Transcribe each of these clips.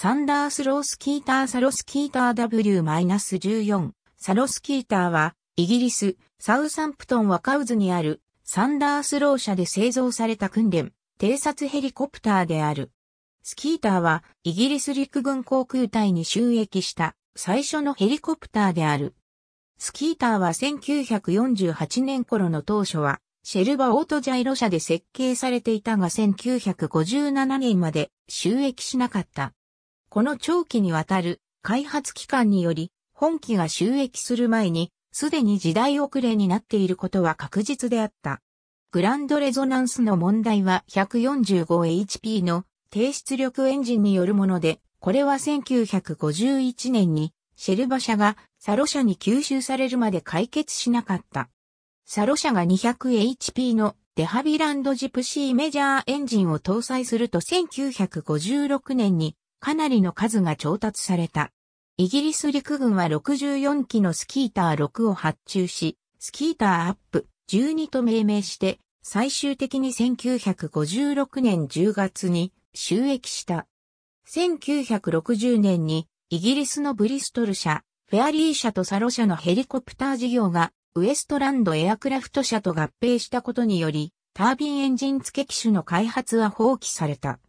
サンダースロースキーターサロスキーター W-14 サロスキーターはイギリスサウサンプトンワカウズにあるサンダースロー社で製造された訓練偵察ヘリコプターである。スキーターはイギリス陸軍航空隊に収益した最初のヘリコプターである。スキーターは1948年頃の当初はシェルバオートジャイロ社で設計されていたが1957年まで収益しなかった。この長期にわたる開発期間により、本機が収益する前に、すでに時代遅れになっていることは確実であった。グランドレゾナンスの問題は 145HP の低出力エンジンによるもので、これは1951年にシェルバ社がサロ社に吸収されるまで解決しなかった。サロ社が 200HP のデハビランドジプシーメジャーエンジンを搭載すると1956年にかなりの数が調達された。イギリス陸軍は64機のスキーター6を発注し、スキーターアップ12と命名して、最終的に1956年10月に収益した。1960年にイギリスのブリストル社、フェアリー社とサロ社のヘリコプター事業がウエストランドエアクラフト社と合併したことにより、タービンエンジン付け機種の開発は放棄された。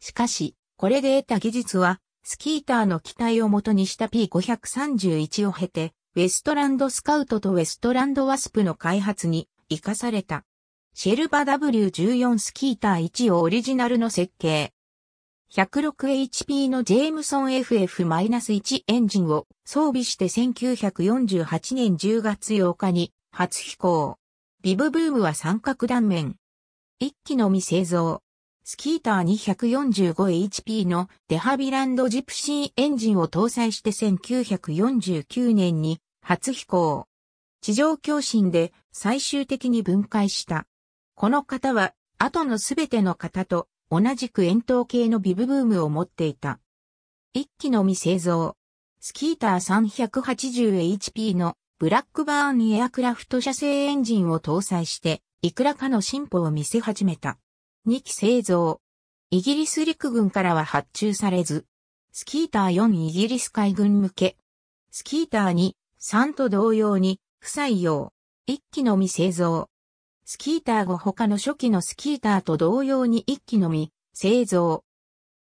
しかし、これで得た技術は、スキーターの機体を元にした P531 を経て、ウェストランドスカウトとウェストランドワスプの開発に活かされた。シェルバ W14 スキーター1をオリジナルの設計。106HP のジェームソン FF-1 エンジンを装備して1948年10月8日に初飛行。ビブブームは三角断面。一機のみ製造。スキーター 245HP のデハビランドジプシーエンジンを搭載して1949年に初飛行。地上共振で最終的に分解した。この型は後のすべての型と同じく円筒形のビブブームを持っていた。一機のみ製造。スキーター 380HP のブラックバーンエアクラフト射製エンジンを搭載して、いくらかの進歩を見せ始めた。2機製造。イギリス陸軍からは発注されず、スキーター4イギリス海軍向け、スキーター2、3と同様に不採用、1機のみ製造。スキーター5他の初期のスキーターと同様に1機のみ製造。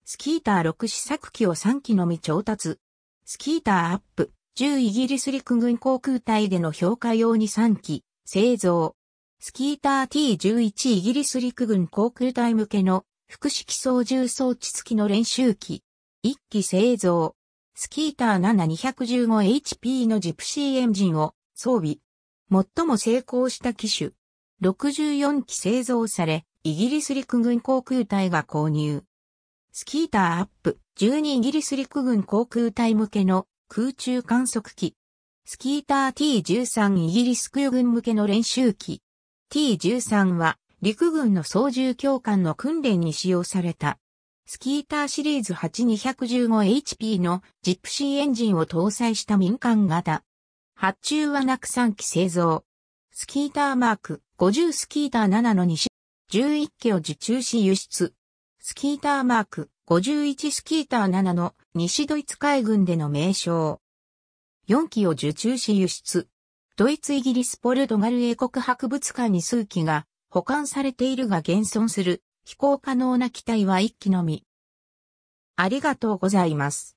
スキーター6試作機を3機のみ調達。スキーターアップ、10イギリス陸軍航空隊での評価用に3機製造。スキーター T11 イギリス陸軍航空隊向けの複式操縦装置付きの練習機。1機製造。スキーター 7215HP のジプシーエンジンを装備。最も成功した機種。64機製造され、イギリス陸軍航空隊が購入。スキーターアップ12イギリス陸軍航空隊向けの空中観測機。スキーター T13 イギリス空軍向けの練習機。T-13 は陸軍の操縦教官の訓練に使用された。スキーターシリーズ 8215HP のジプシーエンジンを搭載した民間型。発注はなく3機製造。スキーターマーク50スキーター7の2種11機を受注し輸出。スキーターマーク51スキーター7の西ドイツ海軍での名称。4機を受注し輸出。ドイツイギリスポルトガル英国博物館に数機が保管されているが現存する飛行可能な機体は1機のみ。ありがとうございます。